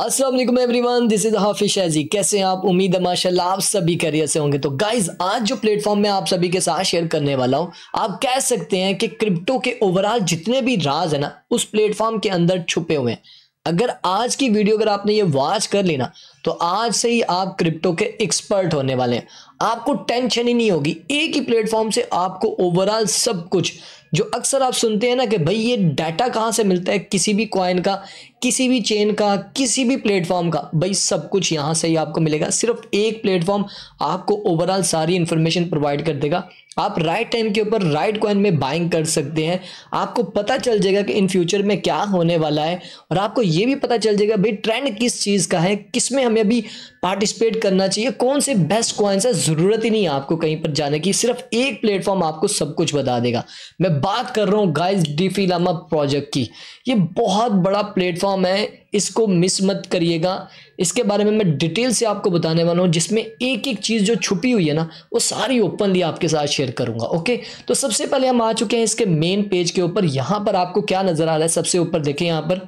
Aslam everyone this is Hafiz Shahji कैसे हैं आप उम्मीद है माशाल्लाह आप सभी करियर से होंगे तो गाइज आज जो प्लेटफॉर्म में आप सभी के साथ शेयर करने वाला हूं आप कह सकते हैं कि क्रिप्टो के ओवरऑल जितने भी राज है ना उस प्लेटफॉर्म के अंदर छुपे हुए हैं अगर आज की वीडियो अगर आपने ये वॉच कर लेना तो आज से ही आप क्रिप्टो के एक्सपर्ट होने वाले हैं आपको टेंशन ही नहीं होगी एक ही प्लेटफॉर्म से आपको ओवरऑल सब कुछ जो अक्सर आप सुनते हैं ना कि भाई ये डाटा कहाँ से मिलता है किसी भी कॉइन का किसी भी चेन का किसी भी प्लेटफॉर्म का भाई सब कुछ यहाँ से ही आपको मिलेगा सिर्फ एक प्लेटफॉर्म आपको ओवरऑल सारी इन्फॉर्मेशन प्रोवाइड कर देगा आप राइट टाइम के ऊपर राइट कॉइन में बाइंग कर सकते हैं आपको पता चल जाएगा कि इन फ्यूचर में क्या होने वाला है और आपको ये भी पता चल जाएगा भाई ट्रेंड किस चीज़ का है किस में हमें अभी पार्टिसिपेट करना चाहिए कौन से बेस्ट कॉइन्स है ज़रूरत ही नहीं है आपको कहीं पर जाने की सिर्फ एक प्लेटफॉर्म आपको सब कुछ बता देगा मैं बात कर रहा हूँ गाइज डीफी लामा प्रोजेक्ट की ये बहुत बड़ा प्लेटफॉर्म है इसको मिस मत करिएगा इसके बारे में मैं डिटेल से आपको बताने वाला हूँ जिसमें एक एक चीज़ जो छुपी हुई है ना वो सारी ओपनली आपके साथ शेयर करूँगा ओके तो सबसे पहले हम आ चुके हैं इसके मेन पेज के ऊपर यहाँ पर आपको क्या नज़र आ रहा है सबसे ऊपर देखें यहाँ पर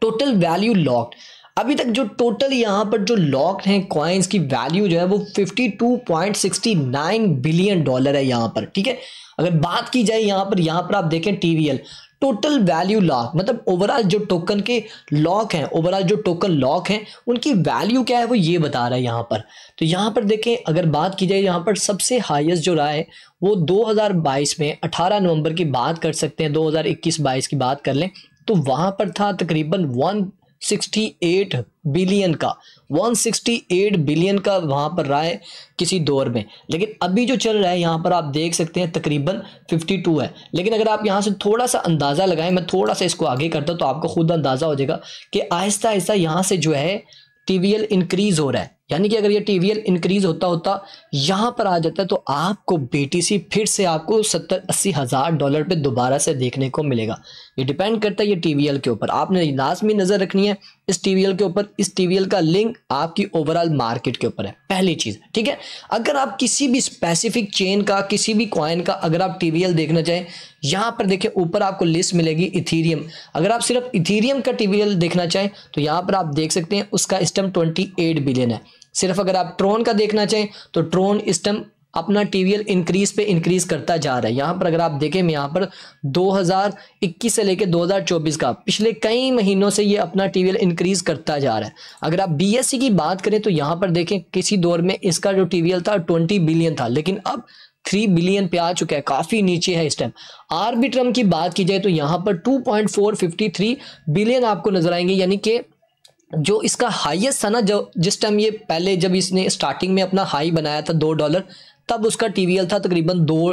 टोटल वैल्यू लॉक्ड अभी तक जो टोटल यहाँ पर जो लॉक्ड हैं कॉइन्स की वैल्यू जो है वो 52.69 बिलियन डॉलर है यहाँ पर ठीक है अगर बात की जाए यहाँ पर यहाँ पर आप देखें टीवीएल टोटल वैल्यू लॉक मतलब ओवरऑल जो टोकन के लॉक हैं ओवरऑल जो टोकन लॉक हैं उनकी वैल्यू क्या है वो ये बता रहा है यहाँ पर तो यहाँ पर देखें अगर बात की जाए यहाँ पर सबसे हाईएस्ट जो रहा है वो 2022 में 18 नवंबर की बात कर सकते हैं 2021-22 की बात कर लें तो वहाँ पर था तकरीबन वन 168 बिलियन का 168 बिलियन का वहां पर रहा है किसी दौर में लेकिन अभी जो चल रहा है यहाँ पर आप देख सकते हैं तकरीबन 52 है लेकिन अगर आप यहाँ से थोड़ा सा अंदाज़ा लगाएं मैं थोड़ा सा इसको आगे करता हूं तो आपको खुद अंदाज़ा हो जाएगा कि आहिस्ता आहिस्ता यहाँ से जो है टीवीएल इंक्रीज़ हो रहा है यानी कि अगर ये टीवीएल इंक्रीज़ होता होता यहाँ पर आ जाता है तो आपको बीटीसी फिर से आपको सत्तर अस्सी हज़ार डॉलर पे दोबारा से देखने को मिलेगा ये डिपेंड करता है ये टीवीएल के ऊपर आपने लाजमी नज़र रखनी है इस टीवीएल के ऊपर इस टीवीएल का लिंक आपकी ओवरऑल मार्केट के ऊपर है पहली चीज़ ठीक है अगर आप किसी भी स्पेसिफिक चेन का किसी भी क्वाइन का अगर आप टीवीएल देखना चाहें यहां पर देखिए ऊपर आपको लिस्ट मिलेगी इथीरियम अगर आप सिर्फ इथीरियम का टीवीएल देखना चाहें तो यहाँ पर आप देख सकते हैं उसका स्टम टाइम ट्वेंटी बिलियन है सिर्फ अगर आप ट्रोन का देखना चाहें तो ट्रोन स्टम अपना टीवीएल इंक्रीज पे इंक्रीज करता जा रहा है यहाँ पर अगर आप देखें यहाँ पर 2021 से लेकर 2024 का पिछले कई महीनों से ये अपना टीवीएल इंक्रीज करता जा रहा है अगर आप बीएससी e की बात करें तो यहाँ पर देखें किसी दौर में इसका जो टीवीएल था 20 बिलियन था लेकिन अब थ्री बिलियन पे आ चुका है काफ़ी नीचे है इस टाइम आर्बिट्रम की बात की जाए तो यहाँ पर टू बिलियन आपको नजर आएंगे यानी कि जो इसका हाईएस्ट था ना जो जिस टाइम ये पहले जब इसने स्टार्टिंग में अपना हाई बनाया था दो डॉलर तब उसका टीवीएल था तकरीबन दो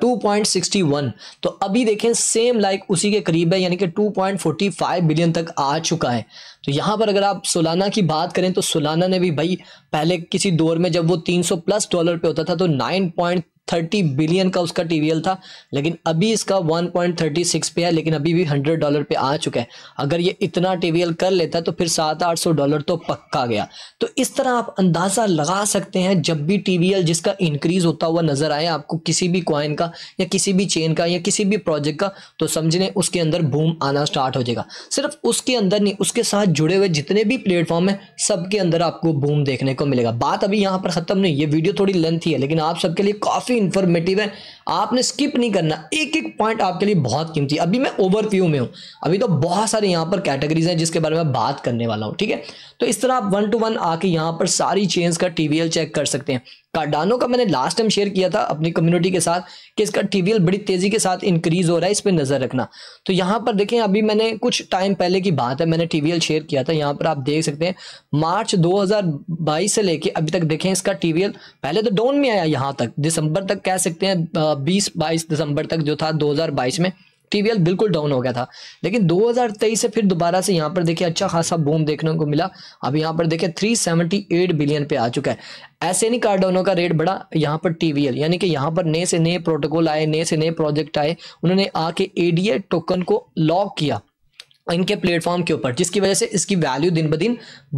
टू पॉइंट सिक्सटी वन तो अभी देखें सेम लाइक उसी के करीब है यानी कि two point forty five billion तक आ चुका है तो यहाँ पर अगर आप सोलाना की बात करें तो सोलाना ने भी भाई पहले किसी दौर में जब वो तीन सौ प्लस डॉलर पे होता था तो नाइन पॉइंट थर्टी बिलियन का उसका टीवीएल था लेकिन अभी इसका वन पॉइंट थर्टी सिक्स पे है लेकिन अभी भी हंड्रेड डॉलर पे आ चुका है अगर ये इतना टीवीएल कर लेता है तो फिर सात आठ सौ डॉलर तो पक्का गया तो इस तरह आप अंदाज़ा लगा सकते हैं जब भी टीवीएल जिसका इंक्रीज होता हुआ नज़र आए आपको किसी भी क्वाइन का या किसी भी चेन का या किसी भी प्रोजेक्ट का तो समझने उसके अंदर भूम आना स्टार्ट हो जाएगा सिर्फ उसके अंदर नहीं उसके साथ जुड़े हुए जितने भी प्लेटफॉर्म है सबके अंदर आपको भूम देखने को मिलेगा बात अभी यहाँ पर ख़त्म नहीं ये वीडियो थोड़ी लेंथी है लेकिन आप सबके लिए काफ़ी काफ़ी इन्फॉर्मेटिव है आपने स्किप नहीं करना एक एक पॉइंट आपके लिए बहुत कीमती अभी मैं ओवरव्यू में हूं अभी तो बहुत सारे यहां पर कैटेगरीज हैं जिसके बारे में बात करने वाला हूं ठीक है तो इस तरह आप वन टू वन आके यहां पर सारी चेंज का टीवीएल चेक कर सकते हैं कार्डानो का मैंने लास्ट टाइम शेयर किया था अपनी कम्युनिटी के साथ कि इसका टीवीएल बड़ी तेज़ी के साथ इंक्रीज हो रहा है इस पर नज़र रखना तो यहाँ पर देखें अभी मैंने कुछ टाइम पहले की बात है मैंने टीवीएल शेयर किया था यहाँ पर आप देख सकते हैं मार्च 2022 से लेके अभी तक देखें इसका टीवीएल पहले तो डाउन में आया यहाँ तक दिसंबर तक कह सकते हैं बीस बाईस दिसंबर तक जो था दो में टीवीएल बिल्कुल डाउन हो गया था लेकिन 2023 से फिर दोबारा से यहाँ पर देखिए अच्छा खासा बूम देखने को मिला अब यहाँ पर देखिए 378 बिलियन पे आ चुका है ऐसे नहीं कार्डोनो का रेट बढ़ा यहाँ पर टीवीएल यानी कि यहाँ पर नए से नए प्रोटोकॉल आए नए से नए प्रोजेक्ट आए उन्होंने आके एडीए टोकन को लॉक किया इनके प्लेटफॉर्म के ऊपर जिसकी वजह से इसकी वैल्यू दिन ब दिन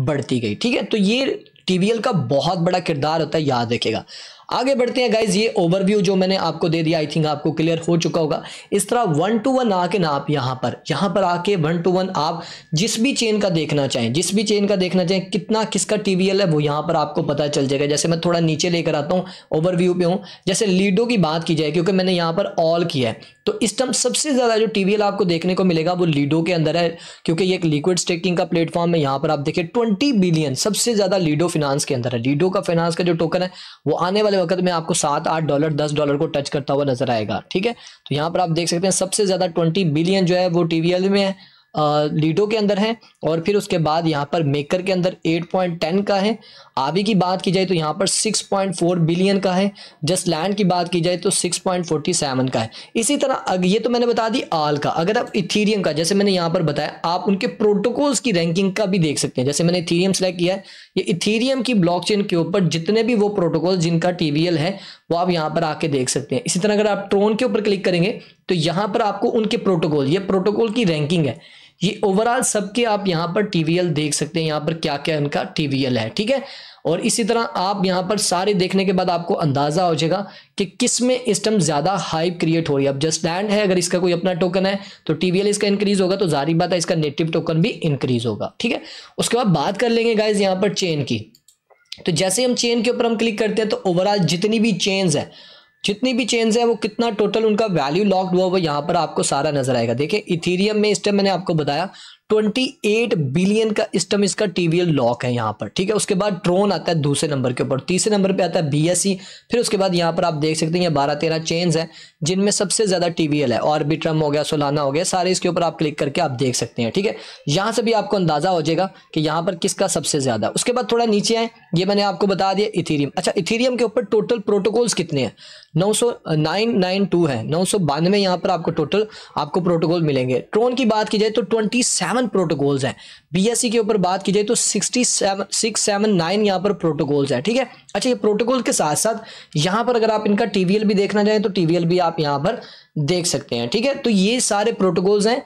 बढ़ती गई ठीक है तो ये टीवीएल का बहुत बड़ा किरदार होता है याद रखेगा आगे बढ़ते हैं गाइज ये ओवरव्यू जो मैंने आपको दे दिया आई थिंक आपको क्लियर हो चुका होगा इस तरह वन टू वन आके ना आप यहाँ पर यहां पर आके वन टू वन आप जिस भी चेन का देखना चाहें जिस भी चेन का देखना चाहें कितना किसका टीवीएल है वो यहां पर आपको पता चल जाएगा जैसे मैं थोड़ा नीचे लेकर आता हूँ ओवरव्यू पे हूं जैसे लीडो की बात की जाए क्योंकि मैंने यहां पर ऑल किया है तो इस टाइम सबसे ज़्यादा जो टीवीएल आपको देखने को मिलेगा वो लीडो के अंदर है क्योंकि ये एक लिक्विड स्टेकिंग का प्लेटफॉर्म है यहाँ पर आप देखिए ट्वेंटी बिलियन सबसे ज़्यादा लीडो फिनांस के अंदर है लीडो का फाइनेंस का जो टोकन है वो आने वाले वक्त में आपको सात आठ डॉलर दस डॉलर को टच करता हुआ नजर आएगा ठीक है तो यहाँ पर आप देख सकते हैं सबसे ज़्यादा ट्वेंटी बिलियन जो है वो टीवीएल में है लीडो के अंदर है और फिर उसके बाद यहाँ पर मेकर के अंदर 8.10 का है आबी की बात की जाए तो यहाँ पर 6.4 बिलियन का है जस्ट लैंड की बात की जाए तो 6.47 का है इसी तरह ये तो मैंने बता दी आल का अगर आप इथीरियम का जैसे मैंने यहाँ पर बताया आप उनके प्रोटोकॉल्स की रैंकिंग का भी देख सकते हैं जैसे मैंने इथीरियम सेलेक्ट किया है ये इथीरियम की ब्लॉकचेन के ऊपर जितने भी वो प्रोटोकॉल जिनका टीवीएल है वो आप यहाँ पर आके देख सकते हैं इसी तरह अगर आप ट्रोन के ऊपर क्लिक करेंगे तो यहाँ पर आपको उनके प्रोटोकॉल ये प्रोटोकॉल की रैंकिंग है ये ओवरऑल सबके आप यहाँ पर टीवीएल देख सकते हैं यहाँ पर क्या क्या इनका टीवीएल है ठीक है और इसी तरह आप यहाँ पर सारे देखने के बाद आपको अंदाज़ा हो जाएगा कि किस में इस टाइम ज़्यादा हाइप क्रिएट हो रही है अब जस्ट लैंड है अगर इसका कोई अपना टोकन है तो टीवीएल इसका इंक्रीज होगा तो जारी बात है इसका नेटिव टोकन भी इंक्रीज होगा ठीक है उसके बाद बात कर लेंगे गाइज यहाँ पर चेन की तो जैसे हम चेन के ऊपर हम क्लिक करते हैं तो ओवरऑल जितनी भी चेन्स है जितनी भी चेन्स है वो कितना टोटल उनका वैल्यू लॉक्ड हुआ वो यहाँ पर आपको सारा नजर आएगा देखिए इथीरियम में इस टाइम मैंने आपको बताया 28 बिलियन का सिस्टम इसका टीवीएल लॉक है यहाँ पर ठीक है उसके बाद ट्रोन आता है दूसरे नंबर के ऊपर तीसरे नंबर पे आता है बीएससी e, फिर उसके बाद यहाँ पर आप देख सकते हैं ये बारह तेरह चेन्स हैं जिनमें सबसे ज़्यादा टीवीएल है ऑर्बिट्रम हो गया सोलाना हो गया सारे इसके ऊपर आप क्लिक करके आप देख सकते हैं ठीक है यहाँ से भी आपको अंदाज़ा हो जाएगा कि यहाँ पर किसका सबसे ज़्यादा उसके बाद थोड़ा नीचे आए ये मैंने आपको बता दिया इथीरियम अच्छा इथीरियम के ऊपर टोटल प्रोटोकॉल्स कितने हैं नौ सौ नाइन है नौ सौ पर आपको टोटल आपको प्रोटोकॉल मिलेंगे ट्रोन की बात की जाए तो ट्वेंटी सेवन प्रोटोकॉल्स हैं बीएससी के ऊपर बात की जाए तो sixty seven six seven nine यहाँ पर प्रोटोकॉल्स हैं ठीक है अच्छा ये प्रोटोकॉल के साथ साथ यहाँ पर अगर आप इनका टीवीएल भी देखना चाहें तो टीवीएल भी आप यहाँ पर देख सकते हैं ठीक है तो ये सारे प्रोटोकॉल्स हैं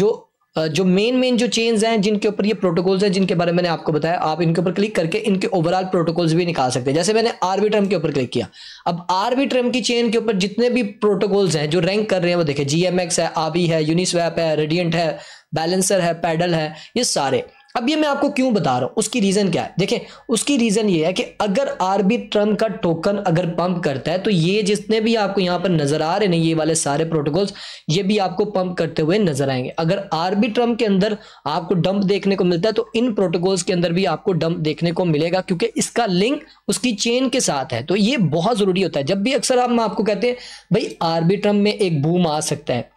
जो जो मेन मेन जो चेन्स हैं जिनके ऊपर ये प्रोटोकॉल्स हैं जिनके बारे में मैंने आपको बताया आप इनके ऊपर क्लिक करके इनके ओवरऑल प्रोटोकॉल्स भी निकाल सकते हैं जैसे मैंने ट्रम के ऊपर क्लिक किया अब आर्बिट्रम की चेन के ऊपर जितने भी प्रोटोकॉल्स हैं जो रैंक कर रहे हैं वो देखें जीएमएक्स है आबी है यूनिस्वैप है रेडियंट है बैलेंसर है पैडल है ये सारे अब ये मैं आपको क्यों बता रहा हूं उसकी रीज़न क्या है देखें उसकी रीज़न ये है कि अगर आरबी ट्रम का टोकन अगर पंप करता है तो ये जितने भी आपको यहां पर नज़र आ रहे हैं ये वाले सारे प्रोटोकॉल्स ये भी आपको पंप करते हुए नज़र आएंगे अगर आरबी ट्रम के अंदर आपको डंप देखने को मिलता है तो इन प्रोटोकॉल्स के अंदर भी आपको डंप देखने को मिलेगा क्योंकि इसका लिंक उसकी चेन के साथ है तो ये बहुत ज़रूरी होता है जब भी अक्सर हम आपको कहते हैं भाई आरबी ट्रम में एक बूम आ सकता है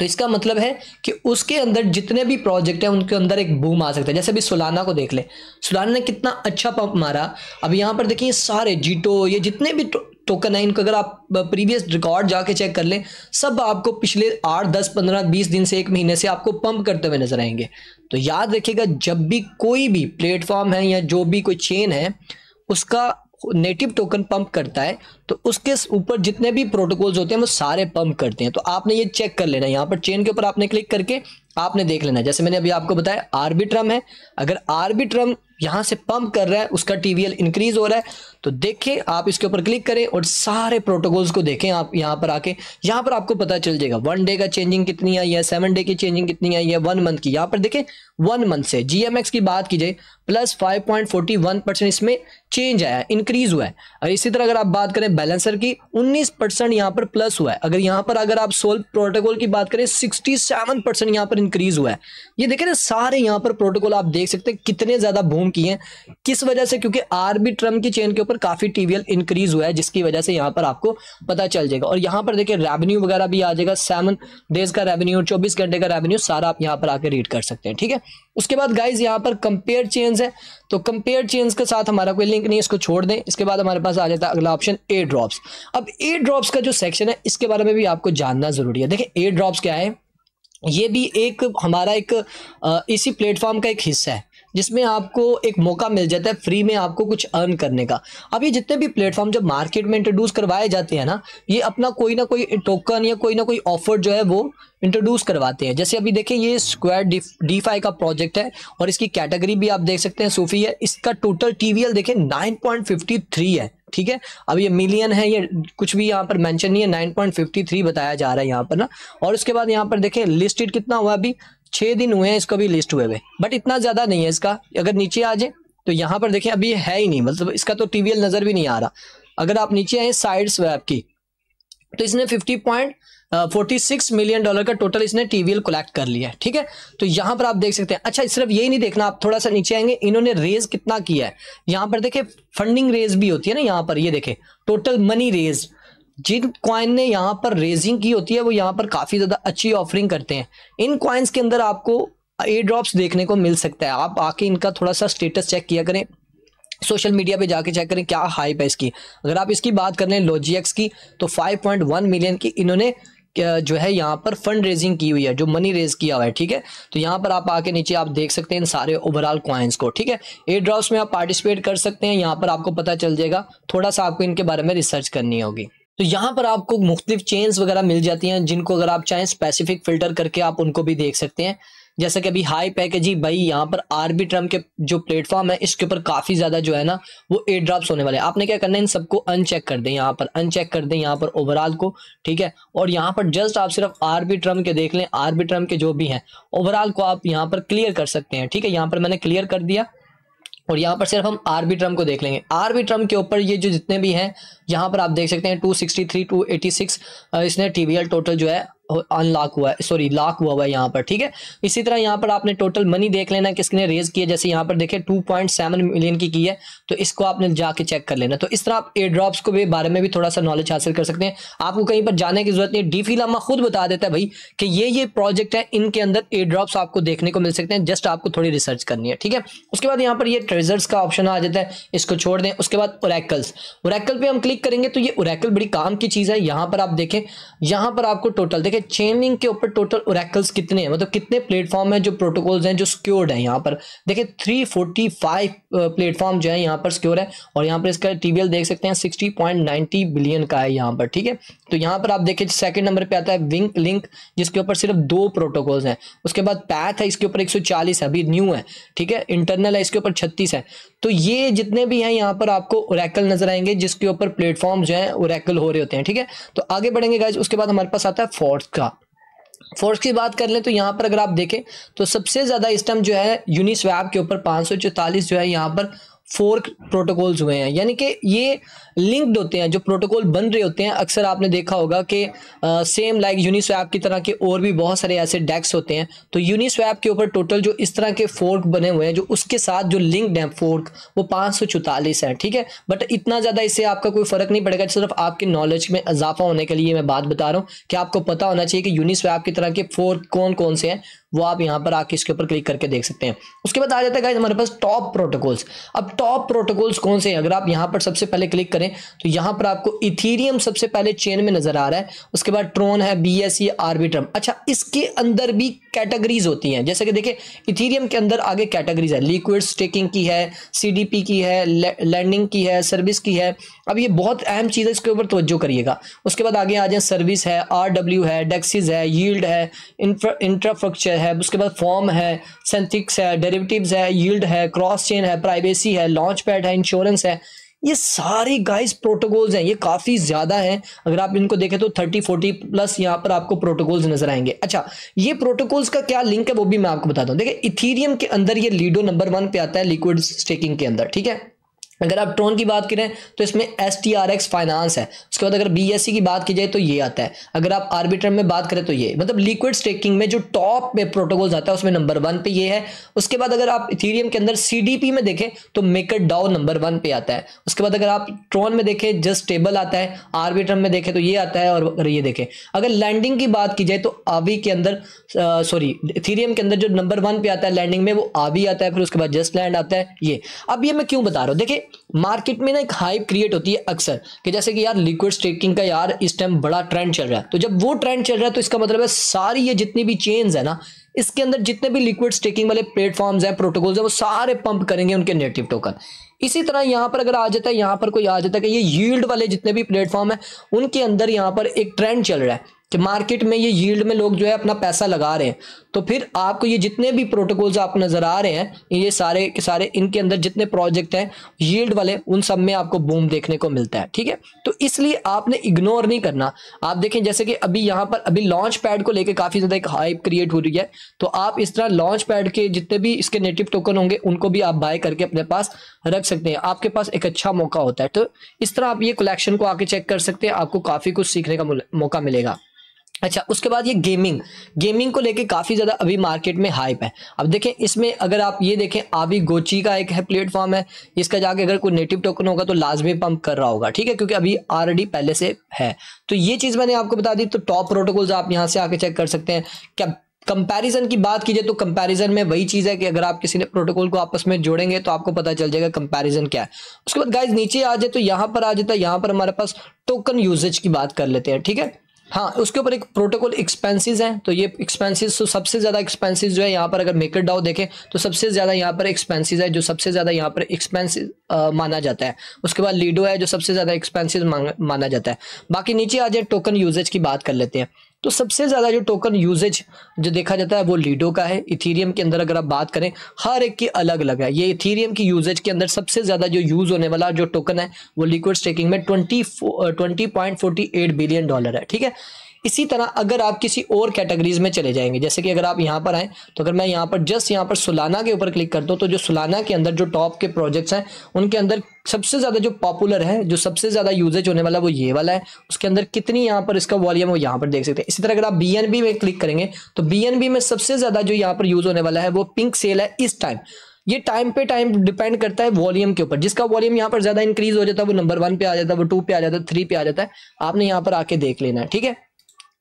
तो इसका मतलब है कि उसके अंदर जितने भी प्रोजेक्ट हैं उनके अंदर एक बूम आ सकता है जैसे अभी सुलाना को देख ले सुलाना ने कितना अच्छा पंप मारा अब यहाँ पर देखिए सारे जीटो ये जितने भी टोकन है इनको अगर आप प्रीवियस रिकॉर्ड जाके चेक कर लें सब आपको पिछले आठ दस पंद्रह बीस दिन से एक महीने से आपको पंप करते हुए नजर आएंगे तो याद रखिएगा जब भी कोई भी प्लेटफॉर्म है या जो भी कोई चेन है उसका नेटिव टोकन पंप करता है तो उसके ऊपर जितने भी प्रोटोकॉल्स होते हैं वो सारे पंप करते हैं तो आपने ये चेक कर लेना यहाँ पर चेन के ऊपर आपने क्लिक करके आपने देख लेना जैसे मैंने अभी आपको बताया आर्बिट्रम है अगर आर्बिट्रम यहां से पंप कर रहा है उसका टीवीएल इंक्रीज हो रहा है तो देखें आप इसके ऊपर क्लिक करें और सारे प्रोटोकॉल्स को देखें आप यहां पर आके यहां पर आपको पता चल जाएगा वन डे का चेंजिंग कितनी आई है सेवन डे की चेंजिंग कितनी आई है वन मंथ की यहां पर देखें वन मंथ से जीएमएक्स की बात की जाए plus five point forty one percent इसमें चेंज आया इंक्रीज हुआ है और इसी तरह अगर आप बात करें बैलेंसर की उन्नीस परसेंट पर प्लस हुआ है अगर यहां पर अगर आप सोल प्रोटोकॉल की बात करें सिक्सटी सेवन परसेंट पर इंक्रीज हुआ है ये देखे ना सारे यहाँ पर प्रोटोकॉल आप देख सकते हैं कितने ज़्यादा भूम किए हैं किस वजह से क्योंकि आरबी ट्रम की चेन के ऊपर काफ़ी टीवीएल इंक्रीज हुआ है जिसकी वजह से यहाँ पर आपको पता चल जाएगा और यहाँ पर देखिए रेवेन्यू वगैरह भी आ जाएगा सेवन डेज का रेवेन्यू चौबीस घंटे का रेवेन्यू सारा आप यहाँ पर आकर रीड कर सकते हैं ठीक है उसके बाद गाइज यहाँ पर कंपेयर चेन्स है तो कंपेयर चेन्स के साथ हमारा कोई लिंक नहीं इसको छोड़ दें इसके बाद हमारे पास आ जाता है अगला ऑप्शन ए ड्रॉप्स अब ए ड्रॉप्स का जो सेक्शन है इसके बारे में भी आपको जानना जरूरी है देखिए ए ड्रॉप्स क्या है ये भी एक हमारा एक इसी प्लेटफॉर्म का एक हिस्सा है जिसमें आपको एक मौका मिल जाता है फ्री में आपको कुछ अर्न करने का अब ये जितने भी प्लेटफॉर्म जब मार्केट में इंट्रोड्यूस करवाए जाते हैं ना ये अपना कोई ना कोई टोकन या कोई ना कोई ऑफर जो है वो इंट्रोड्यूस करवाते हैं जैसे अभी देखें ये स्क्वायर डी फाइव का प्रोजेक्ट है और इसकी कैटेगरी भी आप देख सकते हैं सूफी है इसका टोटल टी देखें नाइन है ठीक है अब ये मिलियन है ये कुछ भी यहाँ पर मेंशन नहीं है 9.53 बताया जा रहा है यहाँ पर ना और उसके बाद यहाँ पर देखें लिस्टेड कितना हुआ अभी छः दिन हुए हैं इसको भी लिस्ट हुए हुए बट इतना ज़्यादा नहीं है इसका अगर नीचे आ जाए तो यहाँ पर देखें अभी है ही नहीं मतलब इसका तो टीवीएल नज़र भी नहीं आ रहा अगर आप नीचे आए साइड्स वेब की तो इसने fifty point forty six million dollar का टोटल इसने टीवीएल कलेक्ट कर लिया है ठीक है तो यहां पर आप देख सकते हैं अच्छा सिर्फ यही नहीं देखना आप थोड़ा सा नीचे आएंगे इन्होंने रेज कितना किया है यहां पर देखे फंडिंग रेज भी होती है ना यहाँ पर ये देखे टोटल मनी रेज जिन क्वाइन ने यहाँ पर रेजिंग की होती है वो यहाँ पर काफ़ी ज़्यादा अच्छी ऑफरिंग करते हैं इन क्वाइंस के अंदर आपको ए ड्रॉप्स देखने को मिल सकता है आप आके इनका थोड़ा सा स्टेटस चेक किया करें सोशल मीडिया पे जाके चेक करें क्या हाइप है इसकी अगर आप इसकी बात कर लें लॉजिक्स की तो 5.1 मिलियन की इन्होंने जो है यहाँ पर फंड रेजिंग की हुई है जो मनी रेज किया हुआ है ठीक है तो यहाँ पर आप आके नीचे आप देख सकते हैं इन सारे ओवरऑल क्वाइंस को ठीक है एयर ड्रॉप्स में आप पार्टिसिपेट कर सकते हैं यहाँ पर आपको पता चल जाएगा थोड़ा सा आपको इनके बारे में रिसर्च करनी होगी तो यहाँ पर आपको मुख्तलिफ चेन्स वगैरह मिल जाती हैं जिनको अगर आप चाहें स्पेसिफिक फिल्टर करके आप उनको भी देख सकते हैं जैसे कि अभी हाई पैकेज ही भाई यहाँ पर आरबी ट्रम के जो प्लेटफॉर्म है इसके ऊपर काफ़ी ज़्यादा जो है ना वो ए ड्रॉप्स होने वाले हैं आपने क्या करना है इन सबको अनचेक कर दें यहाँ पर अनचेक कर दें यहाँ पर ओवरऑल को ठीक है और यहाँ पर जस्ट आप सिर्फ आरबी ट्रम के देख लें आरबी ट्रम के जो भी हैं ओवरऑल को आप यहाँ पर क्लियर कर सकते हैं ठीक है यहाँ पर मैंने क्लियर कर दिया और यहाँ पर सिर्फ हम आरबी ट्रम को देख लेंगे आरबी ट्रम के ऊपर ये जो जितने भी हैं यहाँ पर आप देख सकते हैं 263, 286 इसने टीवीएल टोटल जो है अनलॉक हुआ है सॉरी लॉक हुआ हुआ है यहाँ पर ठीक है इसी तरह यहाँ पर आपने टोटल मनी देख लेना किसने रेज किया जैसे यहाँ पर पॉइंट 2.7 मिलियन की की है तो इसको आपने जाके चेक कर लेना तो इस तरह आप एयर ड्रॉप्स को भी बारे में भी थोड़ा सा नॉलेज हासिल कर सकते हैं आपको कहीं पर जाने की जरूरत नहीं डी फी लामा खुद बता देता है भाई कि ये ये प्रोजेक्ट है इनके अंदर एयर ड्रॉप्स आपको देखने को मिल सकते हैं जस्ट आपको थोड़ी रिसर्च करनी है ठीक है उसके बाद यहाँ पर ये ट्रेजर्स का ऑप्शन आ जाता है इसको छोड़ दें उसके बाद ओरैकल्स ओरैकल पर हम क्लिक करेंगे तो ये ओरैकल बड़ी काम की चीज़ है यहाँ पर आप देखें यहाँ पर आपको टोटल देखे देखेंगे चेन लिंक के ऊपर टोटल ओरेकल्स कितने हैं मतलब कितने प्लेटफॉर्म हैं जो प्रोटोकॉल्स हैं जो सिक्योर्ड हैं यहाँ पर देखिए 345 फोर्टी प्लेटफॉर्म जो है यहाँ पर सिक्योर है और यहाँ पर इसका टीबीएल देख सकते हैं 60.90 बिलियन का है यहाँ पर ठीक है तो यहाँ पर आप देखिए सेकंड नंबर पे आता है विंक लिंक जिसके ऊपर सिर्फ दो प्रोटोकॉल्स हैं उसके बाद पैथ है इसके ऊपर एक है अभी न्यू है ठीक है इंटरनल है इसके ऊपर छत्तीस है तो ये जितने भी हैं यहाँ पर आपको ओरेकल नजर आएंगे जिसके ऊपर प्लेटफॉर्म जो है ओरेकल हो रहे होते हैं ठीक है तो आगे बढ़ेंगे गाइज उसके बाद हमारे पास आता है फोर्थ का फोर्स की बात कर लें तो यहाँ पर अगर आप देखें तो सबसे ज़्यादा इस टाइम जो है यूनिस्वैप के ऊपर पाँच जो है यहाँ पर फोर्क प्रोटोकॉल्स हुए हैं यानी कि ये लिंक्ड होते हैं जो प्रोटोकॉल बन रहे होते हैं अक्सर आपने देखा होगा कि सेम लाइक यूनिस्वैप की तरह के और भी बहुत सारे ऐसे डेक्स होते हैं तो यूनिस्वैप के ऊपर टोटल जो इस तरह के फोर्क बने हुए हैं जो उसके साथ जो लिंक्ड हैं फोर्क वो पाँच सौ चौतालीस है ठीक है बट इतना ज़्यादा इससे आपका कोई फ़र्क नहीं पड़ेगा सिर्फ आपके नॉलेज में इजाफा होने के लिए मैं बात बता रहा हूँ कि आपको पता होना चाहिए कि यूनिस्वैप की तरह के फोर्क कौन कौन से हैं वो आप यहाँ पर आके इसके ऊपर क्लिक करके देख सकते हैं उसके बाद आ जाता है हमारे पास टॉप प्रोटोकॉल्स अब टॉप प्रोटोकॉल्स कौन से हैं अगर आप यहाँ पर सबसे पहले क्लिक करें तो यहाँ पर आपको इथीरियम सबसे पहले चेन में नजर आ रहा है उसके बाद ट्रोन है बी एस e, अच्छा इसके अंदर भी कैटेगरीज होती हैं जैसे कि देखिए इथीरियम के अंदर आगे कैटेगरीज है लिक्विड स्टेकिंग की है सी की है लैंडिंग की है सर्विस की है अब ये बहुत अहम चीज़ है इसके ऊपर तवज्जो करिएगा उसके बाद आगे आ जाए सर्विस है आरडब्ल्यू है डेक्सिस है यील्ड है इंफ्रास्ट्रक्चर है उसके बाद फॉर्म है सेंथिक्स है डेरिवेटिव्स है यील्ड है क्रॉस चेन है प्राइवेसी है लॉन्च पैड है इंश्योरेंस है ये सारी गाइस प्रोटोकॉल्स हैं ये काफ़ी ज़्यादा हैं अगर आप इनको देखें तो थर्टी फोर्टी प्लस यहाँ पर आपको प्रोटोकॉल्स नजर आएंगे अच्छा ये प्रोटोकॉल्स का क्या लिंक है वो भी मैं आपको बताता हूँ देखिए इथीरियम के अंदर ये लीडो नंबर वन पे आता है लिक्विड स्टेकिंग के अंदर ठीक है अगर आप ट्रोन की बात करें तो इसमें S T R X finance है उसके बाद अगर बी की बात की जाए तो ये आता है अगर आप आर्बिट्रम में बात करें तो ये मतलब लिक्विड स्टेकिंग में जो टॉप में प्रोटोकॉल आता है उसमें नंबर वन पे ये है उसके बाद अगर आप इथीरियम के अंदर सी में देखें तो मेकर डाउ नंबर वन पे आता है उसके बाद अगर आप ट्रॉन में देखें जस्ट टेबल आता है आर्बिट्रम में देखें तो ये आता है और अगर ये देखें अगर लैंडिंग की बात की जाए तो आवी के अंदर सॉरी इथीरियम के अंदर जो नंबर वन पे आता है लैंडिंग में वो आवी आता है फिर उसके बाद जस्ट लैंड आता है ये अब ये मैं क्यों बता रहा हूँ देखिए मार्केट में ना एक हाइप क्रिएट होती है अक्सर कि जैसे कि यार लिक्विड रिवर्स ट्रेकिंग का यार इस टाइम बड़ा ट्रेंड चल रहा है तो जब वो ट्रेंड चल रहा है तो इसका मतलब है सारी ये जितनी भी चेन्स है ना इसके अंदर जितने भी लिक्विड स्टेकिंग वाले प्लेटफॉर्म्स हैं प्रोटोकॉल्स हैं वो सारे पंप करेंगे उनके नेटिव टोकन इसी तरह यहाँ पर अगर आ जाता है यहाँ पर कोई आ जाता है कि ये यील्ड वाले जितने भी प्लेटफॉर्म है उनके अंदर यहाँ पर एक ट्रेंड चल रहा है कि मार्केट में ये यील्ड में लोग जो है अपना पैसा लगा रहे हैं तो फिर आपको ये जितने भी प्रोटोकॉल्स आप नज़र आ रहे हैं ये सारे के सारे इनके अंदर जितने प्रोजेक्ट हैं यील्ड वाले उन सब में आपको बूम देखने को मिलता है ठीक है तो इसलिए आपने इग्नोर नहीं करना आप देखें जैसे कि अभी यहाँ पर अभी लॉन्च पैड को लेकर काफ़ी ज़्यादा एक हाइप क्रिएट हो रही है तो आप इस तरह लॉन्च पैड के जितने भी इसके नेटिव टोकन होंगे उनको भी आप बाय करके अपने पास रख सकते हैं आपके पास एक अच्छा मौका होता है तो इस तरह आप ये कलेक्शन को आके चेक कर सकते हैं आपको काफ़ी कुछ सीखने का मौका मिलेगा अच्छा उसके बाद ये गेमिंग गेमिंग को लेके काफ़ी ज़्यादा अभी मार्केट में हाइप है अब देखें इसमें अगर आप ये देखें आबी गोची का एक है प्लेटफॉर्म है इसका जाके अगर कोई नेटिव टोकन होगा तो लाजमी पंप कर रहा होगा ठीक है क्योंकि अभी ऑलरेडी पहले से है तो ये चीज़ मैंने आपको बता दी तो टॉप प्रोटोकॉल्स आप यहाँ से आके चेक कर सकते हैं क्या कंपैरिजन की बात की जाए तो कंपैरिजन में वही चीज़ है कि अगर आप किसी ने प्रोटोकॉल को आपस में जोड़ेंगे तो आपको पता चल जाएगा कंपैरिजन क्या है उसके बाद गाइज नीचे आ जाए तो यहाँ पर आ जाता तो है यहां पर हमारे पास टोकन यूजेज की बात कर लेते हैं ठीक है हाँ उसके ऊपर एक प्रोटोकॉल एक्सपेंसेस हैं तो ये एक्सपेंसेस तो सबसे ज़्यादा एक्सपेंसेस जो है यहाँ पर अगर मेकर डाउ देखें तो सबसे ज़्यादा यहाँ पर एक्सपेंसेस है जो सबसे ज़्यादा यहाँ पर एक्सपेंसिस माना जाता है उसके बाद लीडो है जो सबसे ज़्यादा एक्सपेंसिस माना जाता है बाकी नीचे आ जाए टोकन यूजेज की बात कर लेते हैं तो सबसे ज़्यादा जो टोकन यूजेज जो देखा जाता है वो लीडो का है इथीरियम के अंदर अगर आप बात करें हर एक की अलग अलग है ये इथीरियम की यूजेज के अंदर सबसे ज़्यादा जो यूज़ होने वाला जो टोकन है वो लिक्विड स्टेकिंग में twenty twenty point forty eight billion dollar है ठीक है इसी तरह अगर आप किसी और कैटेगरीज में चले जाएंगे जैसे कि अगर आप यहाँ पर आएँ तो अगर मैं यहाँ पर जस्ट यहाँ पर सुलाना के ऊपर क्लिक कर दूँ तो जो सुलाना के अंदर जो टॉप के प्रोजेक्ट्स हैं उनके अंदर सबसे ज़्यादा जो पॉपुलर है जो सबसे ज़्यादा यूजेज होने वाला वो ये वाला है उसके अंदर कितनी यहाँ पर इसका वॉल्यूम वो यहाँ पर देख सकते हैं इसी तरह अगर आप बी में क्लिक करेंगे तो बी में सबसे ज़्यादा जो यहाँ पर यूज़ होने वाला है वो पिंक सेल है इस टाइम ये टाइम पे टाइम डिपेंड करता है वॉल्यूम के ऊपर जिसका वॉल्यूम यहाँ पर ज्यादा इंक्रीज हो जाता है वो नंबर वन पे आ जाता है वो टू पे आ जाता है थ्री पे आ जाता है आपने यहाँ पर आके देख लेना है ठीक है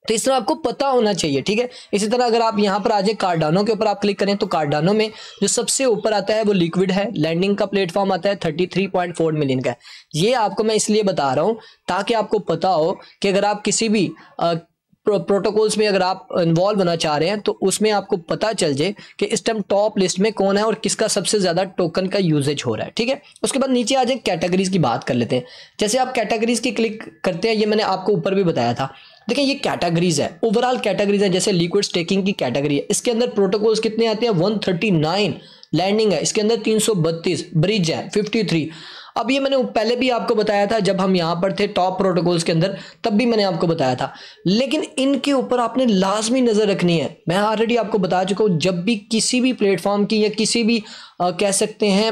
तो इस तरह आपको पता होना चाहिए ठीक है इसी तरह अगर आप यहाँ पर आ जाए कार्डानो के ऊपर आप क्लिक करें तो कार्डानो में जो सबसे ऊपर आता है वो लिक्विड है लैंडिंग का प्लेटफॉर्म आता है thirty three point four million का ये आपको मैं इसलिए बता रहा हूँ ताकि आपको पता हो कि अगर आप किसी भी आ, प्रोटोकॉल्स में अगर आप इन्वॉल्व होना चाह रहे हैं तो उसमें आपको पता चल जाए कि इस टाइम टॉप लिस्ट में कौन है और किसका सबसे ज़्यादा टोकन का यूजेज हो रहा है ठीक है उसके बाद नीचे आ जाए कैटेगरीज की बात कर लेते हैं जैसे आप कैटेगरीज की क्लिक करते हैं ये मैंने आपको ऊपर भी बताया था देखिए ये कैटेगरीज है ओवरऑल कैटेगरीज है जैसे लिक्विड स्टेकिंग की कैटेगरी है इसके अंदर प्रोटोकॉल्स कितने आते हैं 139 लैंडिंग है इसके अंदर 332 ब्रिज है 53 अब ये मैंने पहले भी आपको बताया था जब हम यहां पर थे टॉप प्रोटोकॉल्स के अंदर तब भी मैंने आपको बताया था लेकिन इनके ऊपर आपने लाजमी नज़र रखनी है मैं ऑलरेडी आपको बता चुका हूं जब भी किसी भी प्लेटफॉर्म की या किसी भी कह सकते हैं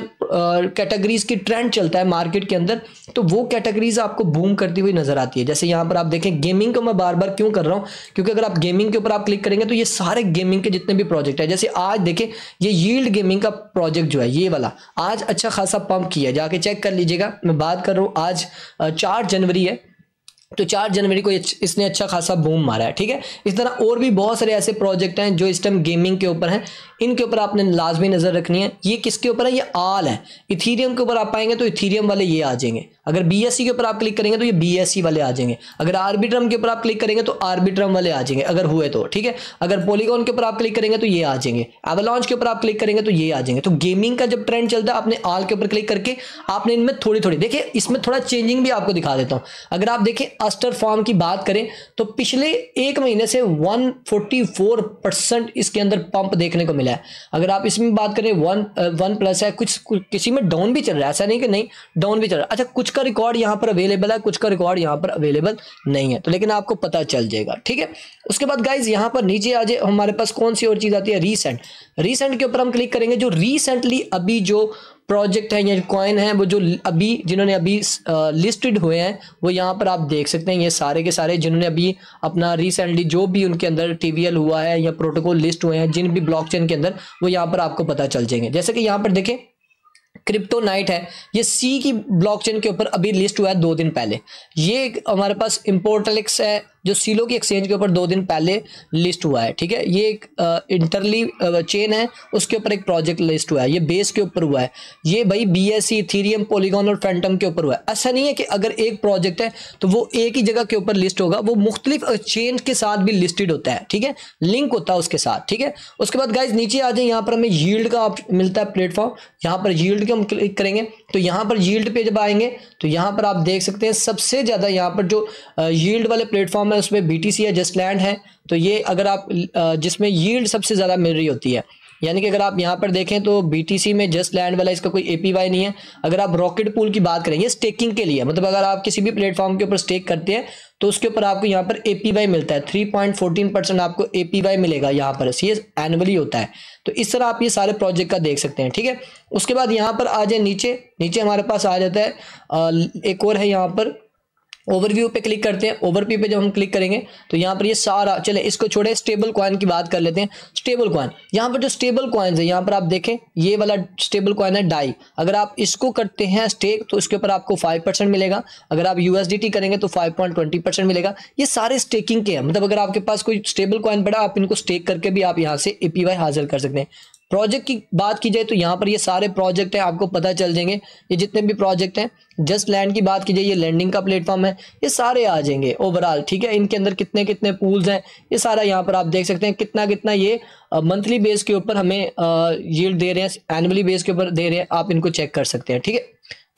कैटेगरीज की ट्रेंड चलता है मार्केट के अंदर तो वो कैटेगरीज आपको बूम करती हुई नजर आती है जैसे यहाँ पर आप देखें गेमिंग को मैं बार बार क्यों कर रहा हूँ क्योंकि अगर आप गेमिंग के ऊपर आप क्लिक करेंगे तो ये सारे गेमिंग के जितने भी प्रोजेक्ट है जैसे आज देखें ये यील्ड गेमिंग का प्रोजेक्ट जो है ये वाला आज अच्छा खासा पंप किया जाके चेक कर लीजिएगा मैं बात कर रहा हूँ आज चार जनवरी है तो चार जनवरी को इसने अच्छा खासा बूम मारा है ठीक है इस तरह और भी बहुत सारे ऐसे प्रोजेक्ट हैं जो इस टाइम गेमिंग के ऊपर हैं इनके ऊपर आपने लाजमी नज़र रखनी है ये किसके ऊपर है ये आल है इथीरियम के ऊपर आप पाएंगे तो इथीरियम वाले ये आ जाएंगे अगर बी e के ऊपर आप क्लिक करेंगे तो ये बी e वाले आ जाएंगे अगर आर्बिट्रम के ऊपर आप क्लिक करेंगे तो आर्बिट्रम वाले आ जाएंगे अगर हुए तो ठीक है अगर पोलीगॉन के ऊपर आप क्लिक करेंगे तो ये आ जाएंगे एवलॉन्च के ऊपर आप क्लिक करेंगे तो ये आ जाएंगे तो गेमिंग का जब ट्रेंड चलता है आपने आल के ऊपर क्लिक करके आपने इनमें थोड़ी थोड़ी देखिए इसमें थोड़ा चेंजिंग भी आपको दिखा देता हूँ अगर आप देखें अस्टर फॉर्म की बात करें तो पिछले एक महीने से वन परसेंट इसके अंदर पंप देखने को मिले अवेलेबल है अगर आप इसमें बात करें वन वन प्लस है कुछ किसी में डाउन भी चल रहा है ऐसा नहीं कि नहीं डाउन भी चल रहा है अच्छा कुछ का रिकॉर्ड यहाँ पर अवेलेबल है कुछ का रिकॉर्ड यहाँ पर अवेलेबल नहीं है तो लेकिन आपको पता चल जाएगा ठीक है उसके बाद गाइज यहाँ पर नीचे आ जाए हमारे पास कौन सी और चीज़ आती है रीसेंट रीसेंट के ऊपर हम क्लिक करेंगे जो रिसेंटली अभी जो प्रोजेक्ट है या कॉइन है वो जो अभी जिन्होंने अभी लिस्टेड हुए हैं वो यहाँ पर आप देख सकते हैं ये सारे के सारे जिन्होंने अभी अपना रिसेंटली जो भी उनके अंदर टीवीएल हुआ है या प्रोटोकॉल लिस्ट हुए हैं जिन भी ब्लॉकचेन के अंदर वो यहाँ पर आपको पता चल जाएंगे जैसे कि यहाँ पर देखें नाइट है ये सी की ब्लॉकचेन के ऊपर अभी लिस्ट हुआ है दो दिन पहले ये हमारे पास इम्पोर्टलिक्स है जो सीलो की एक्सचेंज के ऊपर दो दिन पहले लिस्ट हुआ है ठीक है ये एक इंटरली चेन है उसके ऊपर एक प्रोजेक्ट लिस्ट हुआ है ये बेस के ऊपर हुआ है ये भाई B S C Ethereum Polygon और फैंटम के ऊपर हुआ है ऐसा नहीं है कि अगर एक प्रोजेक्ट है तो वो एक ही जगह के ऊपर लिस्ट होगा वो मुख्तलिफ एक्सचेंज के साथ भी लिस्टेड होता है ठीक है लिंक होता है उसके साथ ठीक है उसके बाद गाइज नीचे आ जाए यहाँ पर हमें यील्ड का मिलता है प्लेटफॉर्म यहाँ पर यील्ड के हम क्लिक करेंगे तो यहाँ पर यील्ड पे जब आएंगे तो यहाँ पर आप देख सकते हैं सबसे ज़्यादा यहाँ पर जो यील्ड वाले प्लेटफॉर्म है उसमें बी या जस्ट लैंड है तो ये अगर आप जिसमें यील्ड सबसे ज़्यादा मिल रही होती है यानी कि अगर आप यहाँ पर देखें तो बीटीसी में जस्ट लैंड वाला इसका कोई एपीवाई नहीं है अगर आप रॉकेट पूल की बात करेंगे स्टेकिंग के लिए मतलब अगर आप किसी भी प्लेटफॉर्म के ऊपर स्टेक करते हैं तो उसके ऊपर आपको यहाँ पर एपीवाई मिलता है थ्री पॉइंट फोर्टीन परसेंट आपको एपीवाई मिलेगा यहाँ पर ये एनुअली होता है तो इस तरह आप ये सारे प्रोजेक्ट का देख सकते हैं ठीक है उसके बाद यहाँ पर आ जाए नीचे नीचे हमारे पास आ जाता है एक और है यहाँ पर ओवरव्यू पे क्लिक करते हैं ओवरव्यू पे जब हम क्लिक करेंगे तो यहाँ पर ये सारा चले इसको छोड़े स्टेबल क्वाइन की बात कर लेते हैं स्टेबल क्वाइन यहाँ पर जो स्टेबल क्वाइन है यहाँ पर आप देखें ये वाला स्टेबल क्वाइन है डाई अगर आप इसको करते हैं स्टेक तो उसके ऊपर आपको फाइव परसेंट मिलेगा अगर आप यूएसडी करेंगे तो फाइव पॉइंट ट्वेंटी परसेंट मिलेगा ये सारे स्टेकिंग के हैं मतलब अगर आपके पास कोई स्टेबल क्वाइन पड़ा आप इनको स्टेक करके भी आप यहाँ से ए हासिल कर सकते हैं प्रोजेक्ट की बात की जाए तो यहाँ पर ये सारे प्रोजेक्ट हैं आपको पता चल जाएंगे ये जितने भी प्रोजेक्ट हैं जस्ट लैंड की बात की जाए ये लैंडिंग का प्लेटफॉर्म है ये सारे आ जाएंगे ओवरऑल ठीक है इनके अंदर कितने कितने पूल्स हैं ये सारा यहाँ पर आप देख सकते हैं कितना कितना ये मंथली बेस के ऊपर हमें ये दे रहे हैं एनुअली बेस के ऊपर दे रहे हैं आप इनको चेक कर सकते हैं ठीक है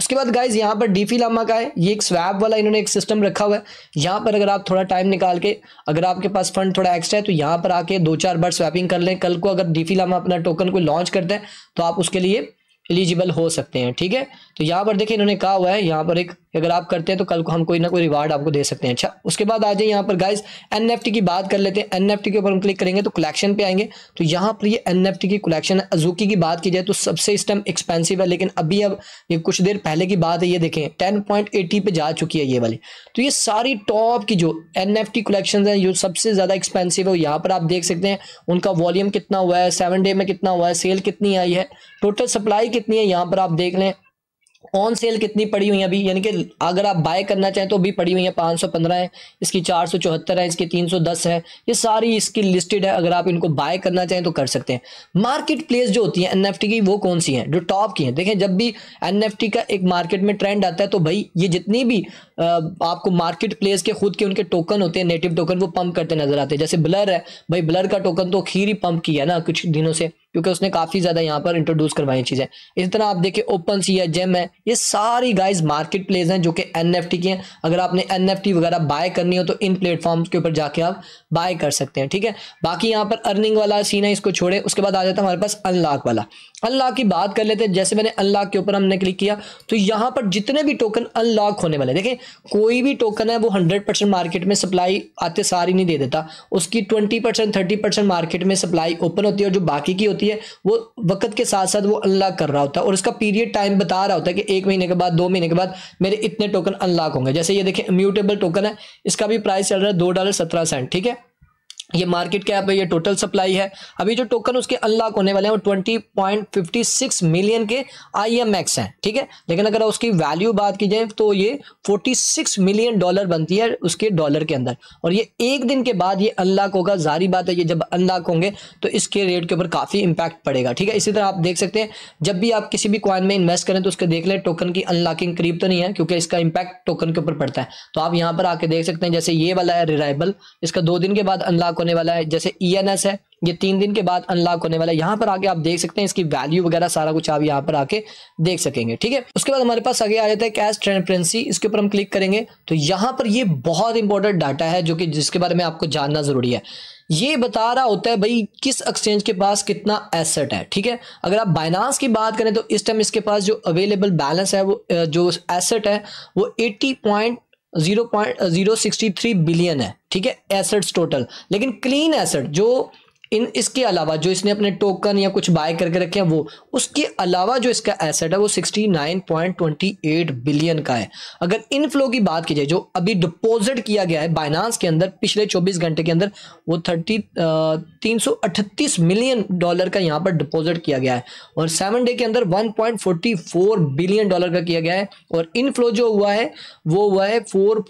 उसके बाद गाइज यहाँ पर डीफी लामा का है ये एक स्वैप वाला इन्होंने एक सिस्टम रखा हुआ है यहाँ पर अगर आप थोड़ा टाइम निकाल के अगर आपके पास फंड थोड़ा एक्स्ट्रा है तो यहाँ पर आके दो चार बार स्वैपिंग कर लें कल को अगर डीफी लामा अपना टोकन को लॉन्च करते हैं तो आप उसके लिए एलिजिबल हो सकते हैं ठीक है तो यहाँ पर देखिए इन्होंने कहा हुआ है यहाँ पर एक अगर आप करते हैं तो कल को हम कोई ना कोई रिवार्ड आपको दे सकते हैं अच्छा उसके बाद आ जाए यहाँ पर गाइज एन की बात कर लेते हैं एन के ऊपर हम क्लिक करेंगे तो कलेक्शन पे आएंगे तो यहाँ पर ये एन की कलेक्शन है अजूकी की बात की जाए तो सबसे इस टाइम एक्सपेंसिव है लेकिन अभी अब ये कुछ देर पहले की बात है ये देखें टेन पॉइंट एटी पे जा चुकी है ये वाली तो ये सारी टॉप की जो एन एफ टी कलेक्शन है जो सबसे ज़्यादा एक्सपेंसिव है यहाँ पर आप देख सकते हैं उनका वॉल्यूम कितना हुआ है सेवन डे में कितना हुआ है सेल कितनी आई है टोटल सप्लाई कितनी है यहाँ पर आप देख लें ऑन सेल कितनी पड़ी हुई है अभी यानी कि अगर आप बाय करना चाहें तो अभी पड़ी हुई है 515 सौ पंद्रह है इसकी चार सौ चौहत्तर है इसकी तीन सौ दस है ये सारी इसकी लिस्टेड है अगर आप इनको बाय करना चाहें तो कर सकते हैं मार्केट प्लेस जो होती है एनएफटी की वो कौन सी है जो टॉप की है देखें जब भी एनएफटी का एक मार्केट में ट्रेंड आता है तो भाई ये जितनी भी आपको मार्केट प्लेस के खुद के उनके टोकन होते हैं नेटिव टोकन वो पंप करते नजर आते हैं जैसे ब्लर है भाई ब्लर का टोकन तो खीर ही पंप किया ना कुछ दिनों से क्योंकि उसने काफ़ी ज़्यादा यहाँ पर इंट्रोड्यूस करवाई चीज़ें इस तरह आप देखिए ओपन सी है जेम है ये सारी गाइस मार्केट प्लेस हैं जो कि एन एफ टी की हैं अगर आपने एन एफ टी वगैरह बाय करनी हो तो इन प्लेटफॉर्म के ऊपर जाके आप बाय कर सकते हैं ठीक है बाकी यहाँ पर अर्निंग वाला सीन है इसको छोड़े उसके बाद आ जाता है हमारे पास अनलॉक वाला अनलॉक की बात कर लेते हैं जैसे मैंने अनलॉक के ऊपर हमने क्लिक किया तो यहाँ पर जितने भी टोकन अनलॉक होने वाले देखें कोई भी टोकन है वो हंड्रेड परसेंट मार्केट में सप्लाई आते सारी नहीं दे देता उसकी twenty percent thirty percent market में सप्लाई ओपन होती है और जो बाकी की होती होती है वो वक्त के साथ साथ वो अनलॉक कर रहा होता है और उसका पीरियड टाइम बता रहा होता है कि एक महीने के बाद दो महीने के बाद मेरे इतने टोकन अनलॉक होंगे जैसे ये देखें म्यूटेबल टोकन है इसका भी प्राइस चल रहा है दो डॉलर सत्रह सेंट ठीक है ये मार्केट कैप है ये टोटल सप्लाई है अभी जो टोकन उसके अनलॉक होने वाले हैं वो 20.56 मिलियन के आईएमएक्स हैं ठीक है लेकिन अगर उसकी वैल्यू बात की जाए तो ये 46 मिलियन डॉलर बनती है उसके डॉलर के अंदर और ये एक दिन के बाद ये अनलॉक होगा जारी बात है ये जब अनलॉक होंगे तो इसके रेट के ऊपर काफ़ी इंपैक्ट पड़ेगा ठीक है इसी तरह आप देख सकते हैं जब भी आप किसी भी कॉइन में इन्वेस्ट करें तो उसके देख लें टोकन की अनलॉकिंग करीब तो नहीं है क्योंकि इसका इंपैक्ट टोकन के ऊपर पड़ता है तो आप यहाँ पर आके देख सकते हैं जैसे ये वाला है रिलायबल इसका दो दिन के बाद अनलॉक होने वाला है जैसे ई e है ये तीन दिन के बाद अनलॉक होने वाला है यहाँ पर आके आप देख सकते हैं इसकी वैल्यू वगैरह सारा कुछ आप यहाँ पर आके देख सकेंगे ठीक है उसके बाद हमारे पास आगे आ जाता है कैश ट्रांसपेरेंसी इसके ऊपर हम क्लिक करेंगे तो यहाँ पर ये बहुत इंपॉर्टेंट डाटा है जो कि जिसके बारे में आपको जानना जरूरी है ये बता रहा होता है भाई किस एक्सचेंज के पास कितना एसेट है ठीक है अगर आप बाइनास की बात करें तो इस टाइम इसके पास जो अवेलेबल बैलेंस है वो जो एसेट है वो eighty point zero point zero sixty three billion है ठीक है एसेट्स टोटल लेकिन क्लीन एसेट जो इन इसके अलावा जो इसने अपने टोकन या कुछ बाय करके रखे हैं वो उसके अलावा जो इसका एसेट है वो 69.28 बिलियन का है अगर इनफ्लो की बात की जाए जो अभी डिपॉजिट किया गया है बाइनांस के अंदर पिछले 24 घंटे के अंदर वो थर्टी तीन मिलियन डॉलर का यहाँ पर डिपॉजिट किया गया है और सेवन डे के अंदर वन बिलियन डॉलर का किया गया है और इनफ्लो जो हुआ है वो हुआ है फोर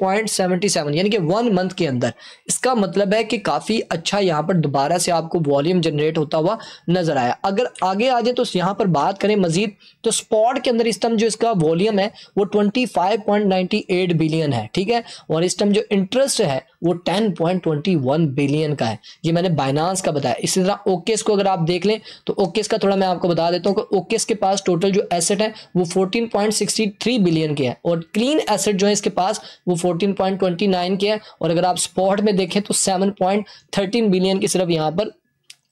यानी कि वन मंथ के अंदर इसका मतलब है कि काफ़ी अच्छा यहाँ पर दोबारा से आप आपको वॉल्यूम जनरेट होता हुआ नजर आया अगर आगे आ जाए तो यहां पर बात करें मजीद तो स्पॉट के अंदर इस टाइम जो इसका वॉल्यूम है वो 25.98 बिलियन है ठीक है और इस टाइम जो इंटरेस्ट है वो 10.21 बिलियन का है ये मैंने बाइनांस का बताया इसी तरह ओकेस को अगर आप देख लें तो ओकेस का थोड़ा मैं आपको बता देता हूँ कि ओकेस के पास टोटल जो एसेट है वो 14.63 बिलियन के हैं और क्लीन एसेट जो है इसके पास वो 14.29 के हैं और अगर आप स्पॉट में देखें तो 7.13 बिलियन की सिर्फ यहाँ पर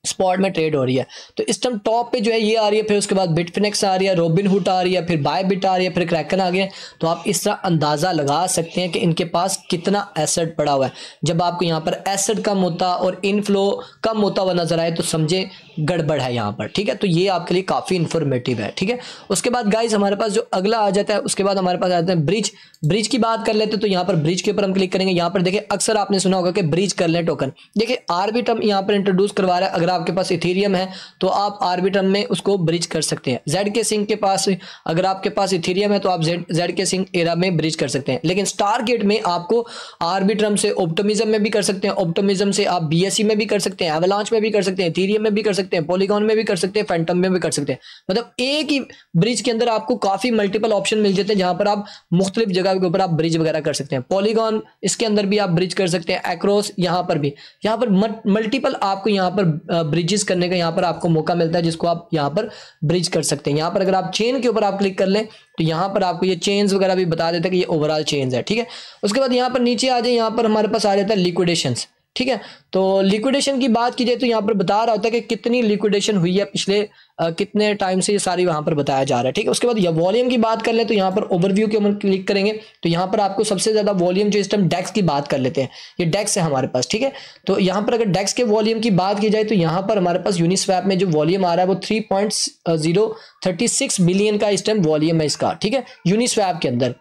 स्पॉट में ट्रेड हो रही है तो इस टाइम टॉप पे जो है ये आ रही है फिर उसके बाद बिटफिनिक्स आ रही है रोबिन हुट आ रही है फिर बाय बिट आ रही है फिर क्रैकन आ गया तो आप इस तरह अंदाज़ा लगा सकते हैं कि इनके पास कितना एसेट पड़ा हुआ है जब आपको यहाँ पर एसेट कम होता और इनफ्लो कम होता हुआ नजर आए तो समझें गड़बड़ है यहाँ पर ठीक है तो ये आपके लिए काफ़ी इन्फॉर्मेटिव है ठीक है उसके बाद गाइज हमारे पास जो अगला आ जाता है उसके बाद हमारे पास आते हैं ब्रिज ब्रिज की बात कर लेते हैं तो यहाँ पर ब्रिज के ऊपर हम क्लिक करेंगे यहाँ पर देखिए अक्सर आपने सुना होगा कि ब्रिज कर लें टोकन देखिए आर्बिटम यहाँ पर इंट्रोड्यूस करवा रहा है अगर आपके पास इथीरियम है तो आप आर्बिटम में उसको ब्रिज कर सकते हैं जेड के सिंह के पास अगर आपके पास इथीरियम है तो आप जेड जेड के सिंह एरा में ब्रिज कर सकते हैं लेकिन स्टार गेट में आपको आर्बिट्रम से ऑप्टोमिज्म में भी कर सकते हैं ऑप्टोमिज्म से आप बी e में भी कर सकते हैं एवलांच में भी कर सकते हैं इथीरियम में भी कर सकते हैं सकते हैं पॉलीगॉन में भी कर सकते हैं फैंटम में भी कर सकते हैं मतलब एक ही ब्रिज के अंदर आपको काफ़ी मल्टीपल ऑप्शन मिल जाते हैं जहां पर आप मुख्तलिफ जगह के ऊपर आप ब्रिज वगैरह कर सकते हैं पॉलीगॉन इसके अंदर भी आप ब्रिज कर सकते हैं एक्रोस यहाँ पर भी यहाँ पर मल्टीपल आपको यहाँ पर ब्रिजेस करने का यहाँ पर आपको मौका मिलता है जिसको आप यहाँ पर ब्रिज कर सकते हैं यहाँ पर अगर आप चेन के ऊपर आप क्लिक कर लें तो यहाँ पर आपको ये चेन्स वगैरह भी बता देता है कि ये ओवरऑल चेन्स है ठीक है उसके बाद यहाँ पर नीचे आ जाए यहाँ पर हमारे पास आ जाता है लिक्विडेशंस ठीक है तो लिक्विडेशन की बात की जाए तो यहाँ पर बता रहा होता है कि कितनी लिक्विडेशन हुई है पिछले आ, कितने टाइम से ये सारी वहां पर बताया जा रहा है ठीक है उसके बाद वॉल्यूम की बात कर ले तो यहाँ पर ओवरव्यू के हम क्लिक करेंगे तो यहाँ पर आपको सबसे ज़्यादा वॉल्यूम जो इस टाइम डेस्क की बात कर लेते हैं ये डेस्क है हमारे पास ठीक है तो यहाँ पर अगर डेस्क के वॉल्यूम की बात की जाए तो यहाँ पर हमारे पास यूनिस्वैप में जो वॉल्यूम आ रहा है वो थ्री बिलियन का इस टाइम वॉल्यूम है इसका ठीक है यूनिस्वैप के अंदर